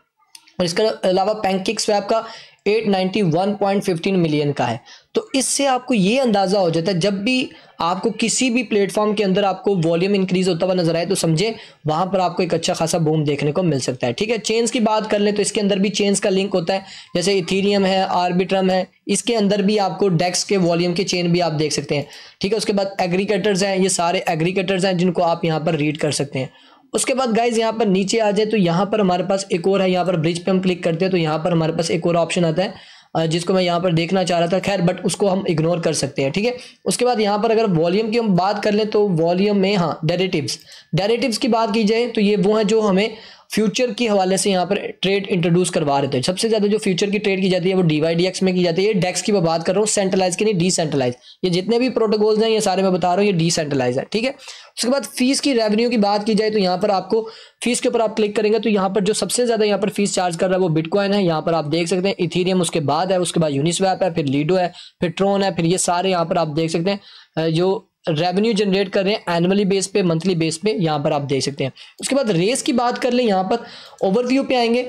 और इसके अलावा पैंकिक स्वैप का 891.15 मिलियन का है तो इससे आपको ये अंदाज़ा हो जाता है जब भी आपको किसी भी प्लेटफॉर्म के अंदर आपको वॉल्यूम इंक्रीज होता हुआ नजर आए तो समझे वहां पर आपको एक अच्छा खासा बूम देखने को मिल सकता है ठीक है चेंज की बात कर ले तो इसके अंदर भी चेंज का लिंक होता है जैसे इथीरियम है आर्बिट्रम है इसके अंदर भी आपको डेक्स के वॉल्यूम के चेन भी आप देख सकते हैं ठीक है उसके बाद एग्रीकेटर्स हैं ये सारे एग्रीकेटर्स हैं जिनको आप यहाँ पर रीड कर सकते हैं उसके बाद गाइज यहाँ पर नीचे आ जाए तो यहाँ पर हमारे पास एक और है यहाँ पर ब्रिज पे हम क्लिक करते हैं तो यहाँ पर हमारे पास एक और ऑप्शन आता है जिसको मैं यहाँ पर देखना चाह रहा था खैर बट उसको हम इग्नोर कर सकते हैं ठीक है उसके बाद यहाँ पर अगर वॉल्यूम की हम बात कर लें तो वॉल्यूम में हाँ डेरेटिव्स डेरेटिव्स की बात की जाए तो ये वो हैं जो हमें फ्यूचर के हवाले से यहाँ पर ट्रेड इंट्रोड्यूस करवा रहे थे सबसे ज़्यादा जो फ्यूचर की ट्रेड की जाती है वो डी में की जाती है ये डेक्स e की मैं बात कर रहा हूँ सेंट्रलाइज की नहीं डिसेंट्रलाइज ये जितने भी प्रोटोकॉल्स हैं ये सारे मैं बता रहा हूँ ये डिसेंट्रलाइज है ठीक है उसके बाद फीस की रेवेन्यू की बात की जाए तो यहाँ पर आपको फीस के ऊपर आप क्लिक करेंगे तो यहाँ पर जो सबसे ज़्यादा यहाँ पर फीस चार्ज कर रहा है वो बिटकॉइन है यहाँ पर आप देख सकते हैं इथीरियम उसके बाद है उसके बाद यूनिस्वैप है फिर लीडो है फिर ट्रोन है फिर ये सारे यहाँ पर आप देख सकते हैं जो रेवेन्यू जनरेट कर रहे हैं एनुअली बेस पे मंथली बेस पे यहाँ पर आप देख सकते हैं उसके बाद रेस की बात कर लें यहाँ पर ओवरव्यू पे आएंगे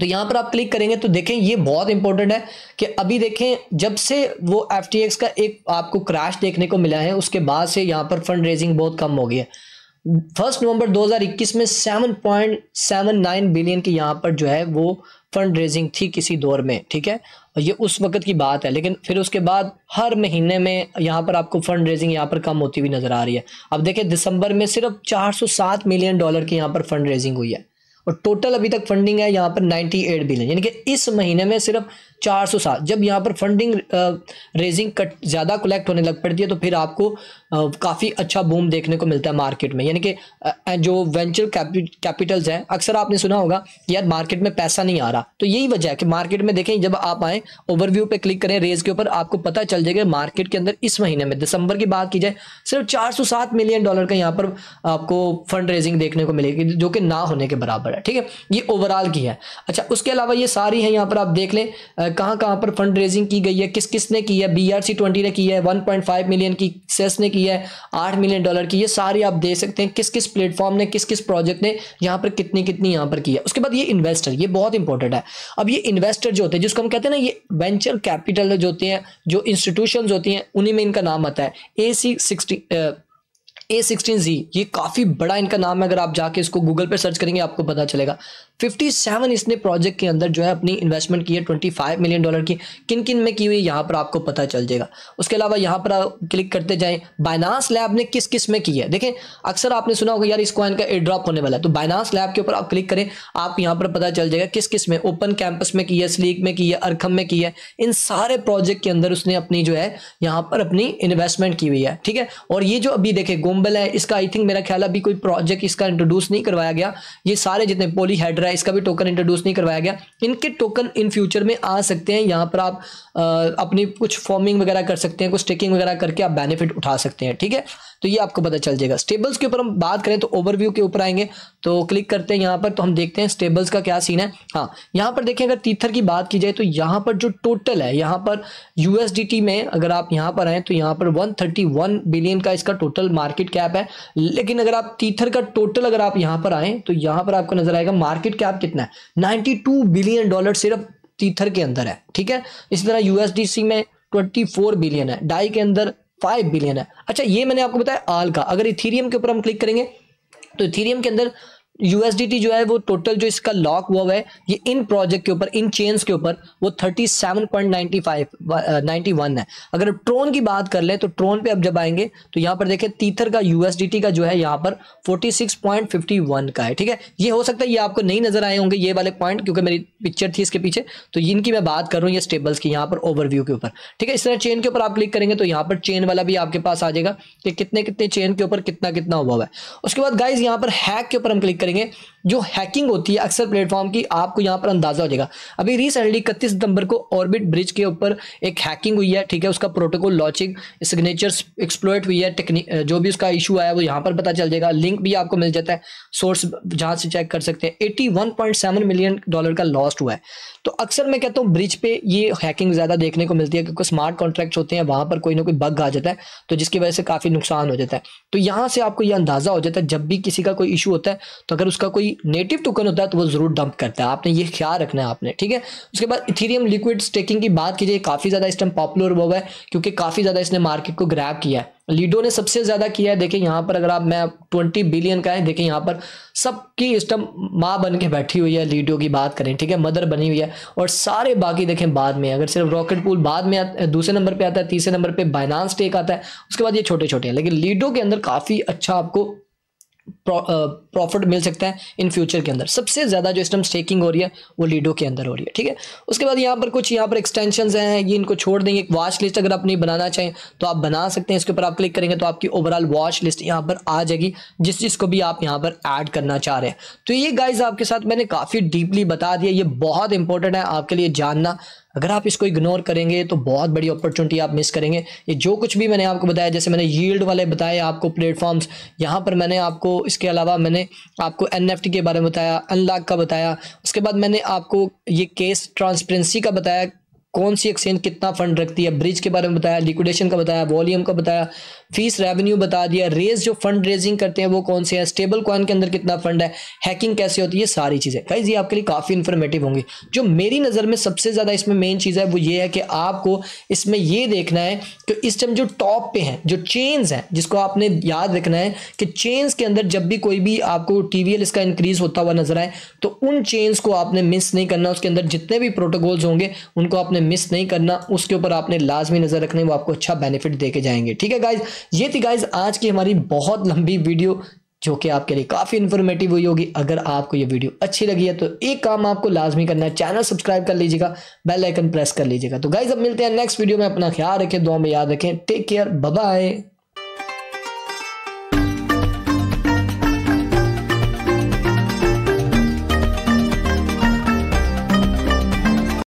तो यहाँ पर आप क्लिक करेंगे तो देखें ये बहुत इंपॉर्टेंट है कि अभी देखें जब से वो एफ का एक आपको क्रैश देखने को मिला है उसके बाद से यहाँ पर फंड रेजिंग बहुत कम हो गई है फर्स्ट नवंबर 2021 में 7.79 बिलियन की यहाँ पर जो है वो फंड रेजिंग थी किसी दौर में ठीक है ये उस वक्त की बात है लेकिन फिर उसके बाद हर महीने में यहाँ पर आपको फंड रेजिंग यहाँ पर कम होती हुई नज़र आ रही है अब देखिए दिसंबर में सिर्फ 407 मिलियन डॉलर की यहाँ पर फंड रेजिंग हुई है और टोटल अभी तक फंडिंग है यहाँ पर 98 बिलियन यानी कि इस महीने में सिर्फ चार सौ सात जब यहाँ पर फंडिंग रेजिंग कट ज़्यादा कलेक्ट होने लग पड़ती है तो फिर आपको काफ़ी अच्छा बूम देखने को मिलता है मार्केट में यानी कि जो वेंचर कैपिटल्स हैं अक्सर आपने सुना होगा कि यार मार्केट में पैसा नहीं आ रहा तो यही वजह है कि मार्केट में देखें जब आप आएँ ओवरव्यू पर क्लिक करें रेज के ऊपर आपको पता चल जाएगा मार्केट के अंदर इस महीने में दिसंबर की बात की जाए सिर्फ चार मिलियन डॉलर का यहाँ पर आपको फंड रेजिंग देखने को मिलेगी जो कि ना होने के बराबर है ठीक है ये ओवरऑल की है अच्छा उसके अलावा ये सारी है यहाँ पर आप देख लें कहाँ कहाँ पर फंड रेजिंग की गई है किस किस ने की है बी आर सी ट्वेंटी ने की है वन पॉइंट फाइव मिलियन की सेस e ने की है आठ मिलियन डॉलर की ये सारी आप देख सकते हैं किस किस प्लेटफॉर्म ने किस किस प्रोजेक्ट ने यहाँ पर कितनी कितनी यहाँ पर की है उसके बाद ये इन्वेस्टर ये बहुत इंपॉर्टेंट है अब ये इन्वेस्टर जो होते हैं जिसको हम कहते हैं ना ये वेंचर कैपिटल जो होते हैं जो इंस्टीट्यूशन होती हैं उन्हीं में इनका नाम आता है ए सी ए सिक्सटीन जी ये काफ़ी बड़ा इनका नाम है अगर आप जाके इसको गूगल पर सर्च करेंगे आपको पता चलेगा 57 इसने प्रोजेक्ट के अंदर जो है अपनी इन्वेस्टमेंट की है 25 मिलियन डॉलर की किन किन में की हुई यहाँ पर आपको पता चल जाएगा उसके अलावा यहाँ पर क्लिक करते जाएं बाइनास लैब ने किस किस में की है देखें अक्सर आपने सुना होगा यार इस कॉइन का एड्रॉप होने वाला है तो बाइनास लैब के ऊपर आप क्लिक करें आप यहाँ पर पता चल जाएगा किस किस में ओपन कैंपस में की है स्लीक में की है अरखम में की है इन सारे प्रोजेक्ट के अंदर उसने अपनी जो है यहाँ पर अपनी इन्वेस्टमेंट की हुई है ठीक है और ये जो अभी देखे गोम्बल है इसका आई थिंक मेरा ख्याल अभी कोई प्रोजेक्ट इसका इंट्रोड्यूस नहीं करवाया गया ये सारे जितने पोली रहा है इसका भी टोकन इंट्रोड्यूस नहीं करवाया गया इनके टोकन इन फ्यूचर में आ सकते हैं यहाँ पर आप आ, अपनी कुछ फॉर्मिंग वगैरह कर सकते हैं कुछ स्टेकिंग वगैरह करके आप बेनिफिट उठा सकते हैं ठीक है तो ये आपको पता चल जाएगा स्टेबल्स के ऊपर हम बात करें तो ओवरव्यू के ऊपर आएंगे तो क्लिक करते हैं यहाँ पर तो हम देखते हैं स्टेबल्स का क्या सीन है हाँ यहाँ पर देखें अगर तीथर की बात की जाए तो यहाँ पर जो टोटल है यहाँ पर यूएसडीटी में अगर आप यहाँ पर आए तो यहाँ पर वन बिलियन का इसका टोटल मार्केट कैप है लेकिन अगर आप तीथर का टोटल अगर आप यहाँ पर आए तो यहाँ पर आपको नजर आएगा मार्केट कैप कितना है नाइनटी बिलियन डॉलर सिर्फ तीथर के अंदर है ठीक है इसी तरह यूएसडीसी में 24 बिलियन है डाई के अंदर फाइव बिलियन है अच्छा ये मैंने आपको बताया आल का अगर इथीरियम के ऊपर हम क्लिक करेंगे तो इथीरियम के अंदर यूएसडीटी जो है वो टोटल जो इसका लॉक हुआ है ये इन प्रोजेक्ट के ऊपर इन चेन्स के ऊपर वो 37.95 91 है अगर ट्रोन की बात कर ले तो ट्रोन पे अब जब आएंगे तो यहाँ पर देखें तीथर का यूएसडीटी का जो है यहाँ पर 46.51 का है ठीक है ये हो सकता है ये आपको नहीं नजर आए होंगे ये वाले पॉइंट क्योंकि मेरी पिक्चर थी इसके पीछे तो इनकी मैं बात कर रहा हूँ ये स्टेबल्स की यहाँ पर ओवरव्यू के ऊपर ठीक है इस तरह चेन के ऊपर आप क्लिक करेंगे तो यहाँ पर चेन वाला भी आपके पास आ जाएगा कि कितने कितने चेन के ऊपर कितना कितना हुआ है उसके बाद गाइज यहाँ पर हैक के ऊपर हम क्लिक करेंगे जो हैकिंग होती है अक्सर प्लेटफॉर्म की आपको यहाँ पर अंदाजा हो जाएगा अभी रिसेंटली इकतीस सितंबर को ऑर्बिट ब्रिज के ऊपर एक हैकिंग हुई है ठीक है उसका प्रोटोकॉल लॉचिंग सिग्नेचर एक्सप्लोइट हुई है टेक्निक जो भी उसका इशू आया वो यहाँ पर पता चल जाएगा लिंक भी आपको मिल जाता है सोर्स जहाँ से चेक कर सकते हैं एट्टी मिलियन डॉलर का लॉस्ट हुआ है तो अक्सर मैं कहता हूँ ब्रिज पे ये हैकिंग ज़्यादा देखने को मिलती है क्योंकि स्मार्ट कॉन्ट्रैक्ट होते हैं वहाँ पर कोई ना कोई बग आ जाता है तो जिसकी वजह से काफ़ी नुकसान हो जाता है तो यहाँ से आपको ये अंदाज़ा हो जाता है जब भी किसी का कोई इशू होता है तो अगर उसका कोई नेटिव टोकन होता है तो वो ज़रूर डंप करता है आपने ये ख्याल रखना है आपने ठीक है उसके बाद इथीरियम लिक्विड स्टेकिंग की बात कीजिए काफ़ी ज़्यादा इस टाइम पॉपुलर हुआ है क्योंकि काफ़ी ज़्यादा इसने मार्केट को ग्रैप किया है लीडो ने सबसे ज़्यादा किया है देखें यहाँ पर अगर आप मैं ट्वेंटी बिलियन का है देखें यहाँ पर सबकी स्टम माँ बन के बैठी हुई है लीडो की बात करें ठीक है मदर बनी हुई है और सारे बाकी देखें बाद में अगर सिर्फ रॉकेट पूल बाद में दूसरे नंबर पर आता है तीसरे नंबर पर बाइनांस टेक आता है उसके बाद ये छोटे छोटे हैं लेकिन लीडो के अंदर काफ़ी अच्छा आपको प्रॉफिट uh, मिल सकता है इन फ्यूचर के अंदर सबसे ज़्यादा जो इस स्टेकिंग हो रही है वो लीडो के अंदर हो रही है ठीक है उसके बाद यहाँ पर कुछ यहाँ पर एक्सटेंशन हैं ये इनको छोड़ देंगे एक वॉच लिस्ट अगर आप नहीं बनाना चाहें तो आप बना सकते हैं इसके ऊपर आप क्लिक करेंगे तो आपकी ओवरऑल वॉच लिस्ट यहाँ पर आ जाएगी जिस चीज़ को भी आप यहाँ पर ऐड करना चाह रहे हैं तो ये गाइज आपके साथ मैंने काफ़ी डीपली बता दिया ये बहुत इंपॉर्टेंट है आपके लिए जानना अगर आप इसको इग्नोर करेंगे तो बहुत बड़ी अपॉर्चुनिटी आप मिस करेंगे ये जो कुछ भी मैंने आपको बताया जैसे मैंने यील्ड वाले बताए आपको प्लेटफॉर्म्स यहाँ पर मैंने आपको इसके अलावा मैंने आपको एन के बारे में बताया अनलॉक का बताया उसके बाद मैंने आपको ये केस ट्रांसपेरेंसी का बताया कौन सी एक्सचेंज कितना फंड रखती है ब्रिज के बारे में बताया लिक्विडेशन का बताया वॉल्यूम का बताया फीस रेवेन्यू बता दिया रेज जो फंड रेजिंग करते हैं वो कौन से हैं स्टेबल कॉइन के अंदर कितना फंड है हैकिंग कैसे होती है सारी चीज़ें गाइज ये आपके लिए काफ़ी इन्फॉर्मेटिव होंगी जो मेरी नज़र में सबसे ज़्यादा इसमें मेन चीज़ है वो ये है कि आपको इसमें ये देखना है कि इस टाइम जो टॉप पे हैं जो चेन्स हैं जिसको आपने याद रखना है कि चेन्स के अंदर जब भी कोई भी आपको टी इसका इंक्रीज होता हुआ नजर आए तो उन चेन्स को आपने मिस नहीं करना उसके अंदर जितने भी प्रोटोकॉल्स होंगे उनको आपने मिस नहीं करना उसके ऊपर आपने लाजमी नज़र रखनी वो आपको अच्छा बेनिफिट देके जाएंगे ठीक है गाइज ये थी गाइज आज की हमारी बहुत लंबी वीडियो जो कि आपके लिए काफ़ी इन्फॉर्मेटिव हुई होगी अगर आपको ये वीडियो अच्छी लगी है तो एक काम आपको लाजमी करना है चैनल सब्सक्राइब कर लीजिएगा बेल आइकन प्रेस कर लीजिएगा तो गाइज अब मिलते हैं नेक्स्ट वीडियो में अपना ख्याल रखें दो में याद रखें टेक केयर बाय